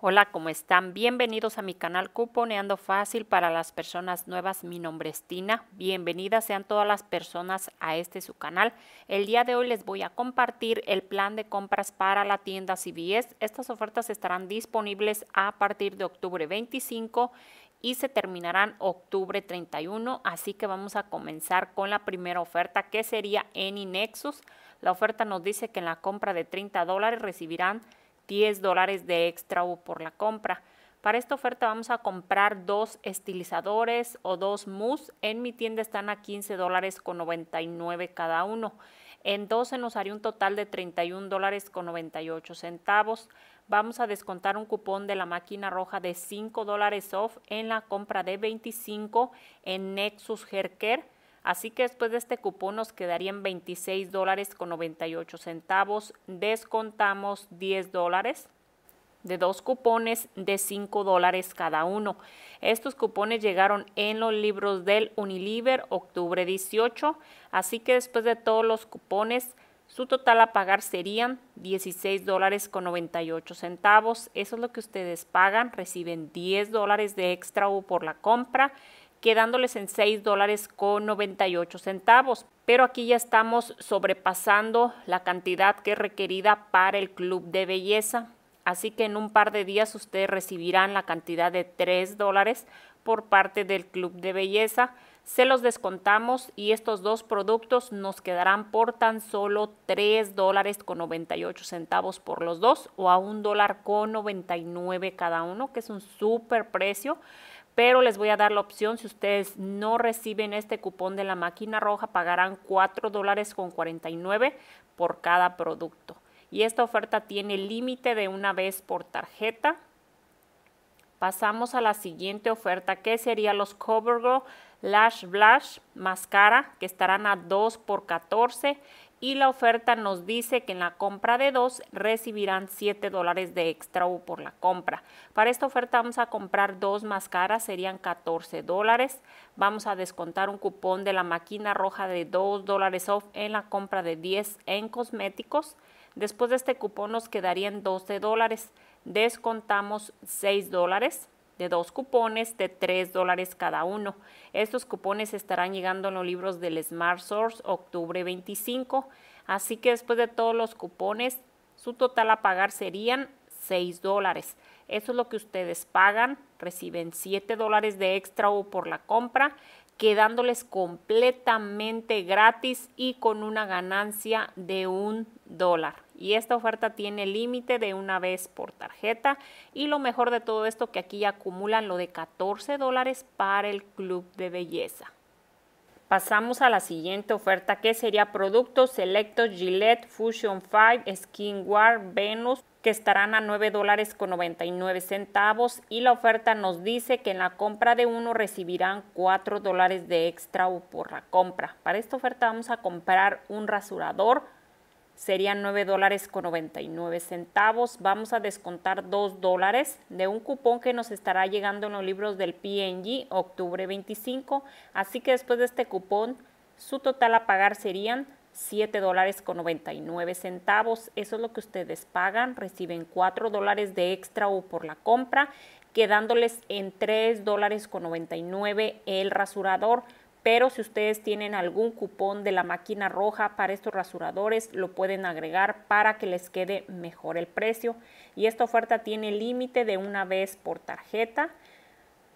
Hola, ¿cómo están? Bienvenidos a mi canal Cuponeando Fácil para las personas nuevas. Mi nombre es Tina. Bienvenidas sean todas las personas a este su canal. El día de hoy les voy a compartir el plan de compras para la tienda CBS. Estas ofertas estarán disponibles a partir de octubre 25 y se terminarán octubre 31, así que vamos a comenzar con la primera oferta que sería en Inexus. La oferta nos dice que en la compra de 30 dólares recibirán 10 dólares de extra por la compra. Para esta oferta vamos a comprar dos estilizadores o dos mousse. En mi tienda están a 15 dólares con 99 cada uno. En 12 nos haría un total de 31 dólares con 98 centavos. Vamos a descontar un cupón de la máquina roja de 5 dólares off en la compra de 25 en Nexus Hair Así que después de este cupón nos quedarían 26 dólares con centavos. Descontamos 10 dólares de dos cupones de 5 dólares cada uno. Estos cupones llegaron en los libros del Unilever octubre 18, así que después de todos los cupones, su total a pagar serían $16.98. dólares con centavos. Eso es lo que ustedes pagan, reciben 10 dólares de extra por la compra quedándoles en 6 dólares con 98 centavos. Pero aquí ya estamos sobrepasando la cantidad que es requerida para el club de belleza. Así que en un par de días ustedes recibirán la cantidad de 3 dólares por parte del club de belleza. Se los descontamos y estos dos productos nos quedarán por tan solo 3 dólares con 98 centavos por los dos o a un dólar con 99 cada uno, que es un super precio pero les voy a dar la opción, si ustedes no reciben este cupón de la máquina roja, pagarán $4.49 dólares con por cada producto. Y esta oferta tiene límite de una vez por tarjeta. Pasamos a la siguiente oferta, que sería los CoverGirl Lash Blush Mascara, que estarán a 2 por 14 y la oferta nos dice que en la compra de dos recibirán 7 dólares de extra por la compra. Para esta oferta vamos a comprar dos máscaras, serían 14 dólares. Vamos a descontar un cupón de la máquina roja de 2 dólares off en la compra de 10 en cosméticos. Después de este cupón nos quedarían 12 dólares. Descontamos 6 dólares de dos cupones de tres dólares cada uno. Estos cupones estarán llegando en los libros del Smart Source octubre 25. Así que después de todos los cupones, su total a pagar serían seis dólares. Eso es lo que ustedes pagan, reciben siete dólares de extra o por la compra, quedándoles completamente gratis y con una ganancia de un dólar. Y esta oferta tiene límite de una vez por tarjeta. Y lo mejor de todo esto que aquí acumulan lo de 14 dólares para el club de belleza. Pasamos a la siguiente oferta que sería productos selectos Gillette Fusion 5 War Venus que estarán a $9.99. dólares con centavos y la oferta nos dice que en la compra de uno recibirán 4 dólares de extra por la compra. Para esta oferta vamos a comprar un rasurador serían 9 dólares con 99 centavos. Vamos a descontar 2 dólares de un cupón que nos estará llegando en los libros del PNG octubre 25. Así que después de este cupón, su total a pagar serían 7 dólares con 99 centavos. Eso es lo que ustedes pagan. Reciben 4 dólares de extra o por la compra, quedándoles en 3 dólares con 99 el rasurador pero si ustedes tienen algún cupón de la máquina roja para estos rasuradores, lo pueden agregar para que les quede mejor el precio. Y esta oferta tiene límite de una vez por tarjeta.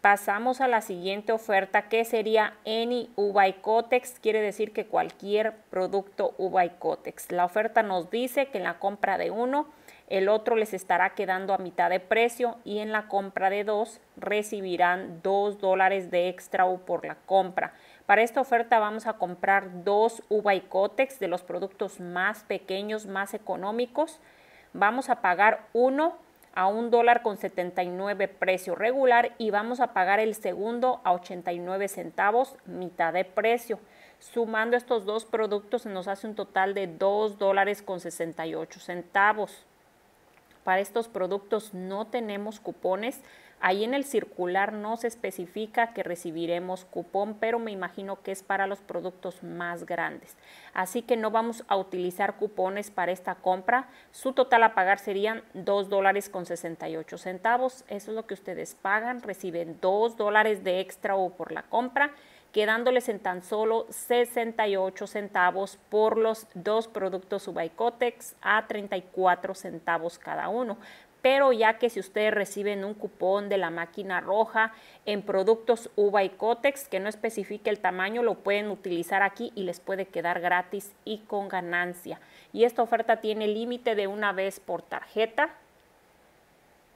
Pasamos a la siguiente oferta que sería Any Ubay Cotex, quiere decir que cualquier producto Ubay Cotex. La oferta nos dice que en la compra de uno, el otro les estará quedando a mitad de precio y en la compra de dos recibirán 2 dólares de extra por la compra. Para esta oferta vamos a comprar dos uva y cótex de los productos más pequeños, más económicos. Vamos a pagar uno a un dólar con 79 precio regular y vamos a pagar el segundo a 89 centavos, mitad de precio. Sumando estos dos productos se nos hace un total de 2 dólares con 68 centavos. Para estos productos no tenemos cupones, Ahí en el circular no se especifica que recibiremos cupón, pero me imagino que es para los productos más grandes. Así que no vamos a utilizar cupones para esta compra. Su total a pagar serían dos dólares con 68 centavos. Eso es lo que ustedes pagan. Reciben 2 dólares de extra o por la compra quedándoles en tan solo 68 centavos por los dos productos Ubaicotex a 34 centavos cada uno pero ya que si ustedes reciben un cupón de la máquina roja en productos uva y Cotex que no especifique el tamaño, lo pueden utilizar aquí y les puede quedar gratis y con ganancia. Y esta oferta tiene límite de una vez por tarjeta,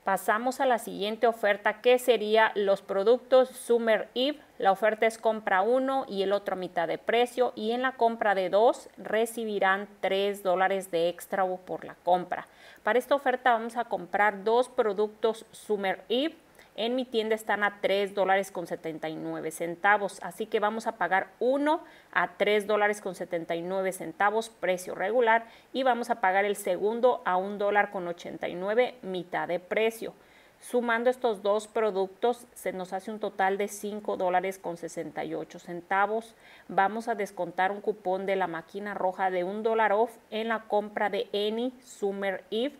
Pasamos a la siguiente oferta que sería los productos Summer Eve. La oferta es compra uno y el otro a mitad de precio y en la compra de dos recibirán 3 dólares de extra por la compra. Para esta oferta vamos a comprar dos productos Summer Eve en mi tienda están a $3.79. dólares con 79 centavos, así que vamos a pagar uno a 3 dólares con 79 centavos, precio regular, y vamos a pagar el segundo a un dólar con 89, mitad de precio. Sumando estos dos productos se nos hace un total de 5 dólares con 68 centavos. Vamos a descontar un cupón de la máquina roja de un dólar off en la compra de Any Summer Eve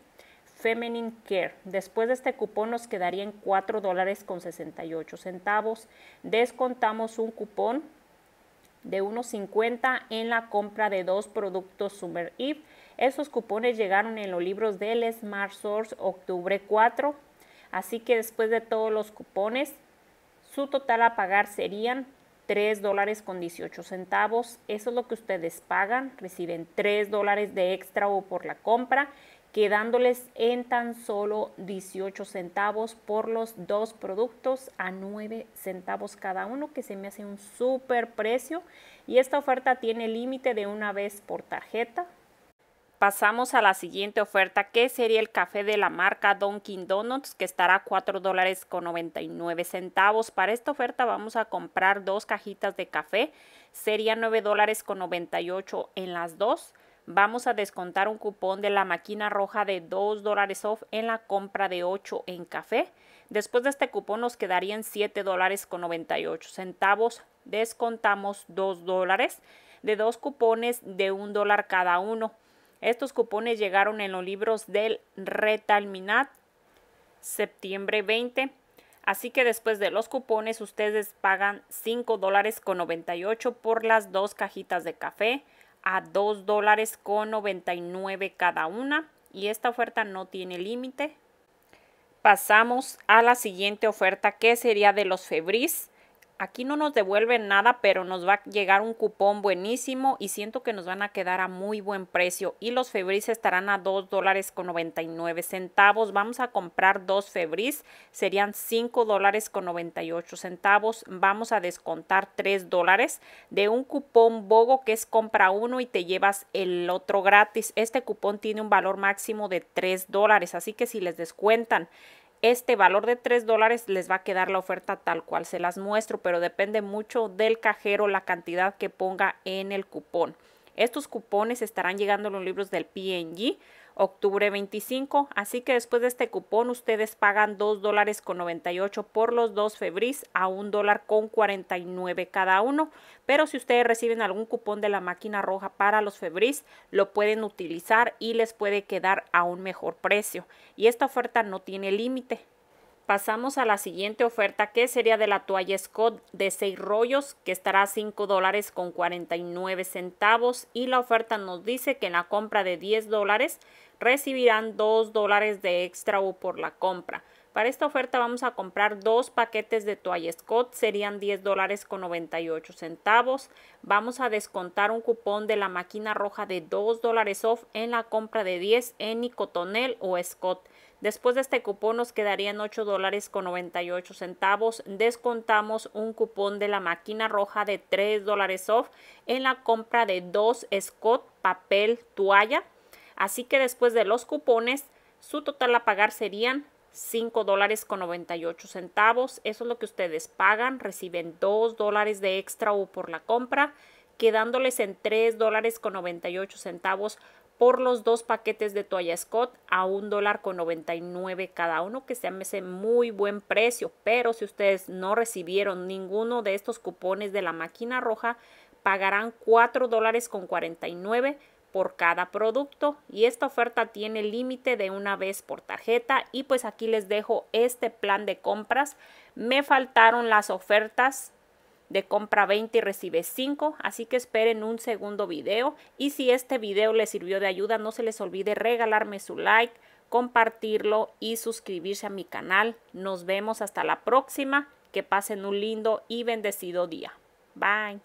Feminine Care. Después de este cupón nos quedarían cuatro dólares con ocho centavos. Descontamos un cupón de 1.50 en la compra de dos productos Summer Eve. Esos cupones llegaron en los libros del Smart Source octubre 4. Así que después de todos los cupones, su total a pagar serían tres dólares con centavos. Eso es lo que ustedes pagan. Reciben 3 dólares de extra o por la compra quedándoles en tan solo 18 centavos por los dos productos a 9 centavos cada uno, que se me hace un súper precio. Y esta oferta tiene límite de una vez por tarjeta. Pasamos a la siguiente oferta, que sería el café de la marca Dunkin Donuts, que estará a 4 dólares con 99 centavos. Para esta oferta vamos a comprar dos cajitas de café, sería 9 dólares con 98 en las dos vamos a descontar un cupón de la máquina roja de 2 dólares off en la compra de 8 en café. Después de este cupón nos quedarían 7 dólares con 98 centavos. Descontamos 2 dólares de dos cupones de 1 dólar cada uno. Estos cupones llegaron en los libros del Retalminat septiembre 20. Así que después de los cupones ustedes pagan 5 dólares con 98 por las dos cajitas de café, a 2 dólares con 99 cada una y esta oferta no tiene límite. Pasamos a la siguiente oferta que sería de los febris aquí no nos devuelven nada, pero nos va a llegar un cupón buenísimo y siento que nos van a quedar a muy buen precio. Y los febris estarán a $2.99. dólares con 99 centavos. Vamos a comprar dos febris, serían $5.98. dólares con 98 centavos. Vamos a descontar 3 dólares de un cupón BOGO que es compra uno y te llevas el otro gratis. Este cupón tiene un valor máximo de 3 dólares, así que si les descuentan este valor de 3 dólares les va a quedar la oferta tal cual se las muestro, pero depende mucho del cajero la cantidad que ponga en el cupón. Estos cupones estarán llegando en los libros del PNG octubre 25. Así que después de este cupón ustedes pagan 2 dólares con 98 por los dos febris a un dólar con 49 cada uno. Pero si ustedes reciben algún cupón de la máquina roja para los febris, lo pueden utilizar y les puede quedar a un mejor precio. Y esta oferta no tiene límite. Pasamos a la siguiente oferta que sería de la toalla Scott de 6 rollos que estará a 5 dólares con 49 centavos y la oferta nos dice que en la compra de 10 dólares recibirán 2 dólares de extra o por la compra. Para esta oferta vamos a comprar dos paquetes de toalla Scott, serían 10 dólares con 98 centavos. Vamos a descontar un cupón de la máquina roja de 2 dólares off en la compra de 10 en Nicotonel o Scott. Después de este cupón nos quedarían 8 dólares con 98 centavos. Descontamos un cupón de la máquina roja de 3 dólares off en la compra de 2 Scott papel toalla Así que después de los cupones, su total a pagar serían $5.98. dólares con centavos. Eso es lo que ustedes pagan. Reciben 2 dólares de extra o por la compra, quedándoles en $3.98 dólares con centavos por los dos paquetes de toalla Scott a un dólar con cada uno, que se me hace muy buen precio. Pero si ustedes no recibieron ninguno de estos cupones de la máquina roja, pagarán $4.49. dólares con por cada producto y esta oferta tiene límite de una vez por tarjeta y pues aquí les dejo este plan de compras. Me faltaron las ofertas de compra 20 y recibe 5, así que esperen un segundo video y si este video les sirvió de ayuda no se les olvide regalarme su like, compartirlo y suscribirse a mi canal. Nos vemos hasta la próxima, que pasen un lindo y bendecido día. Bye.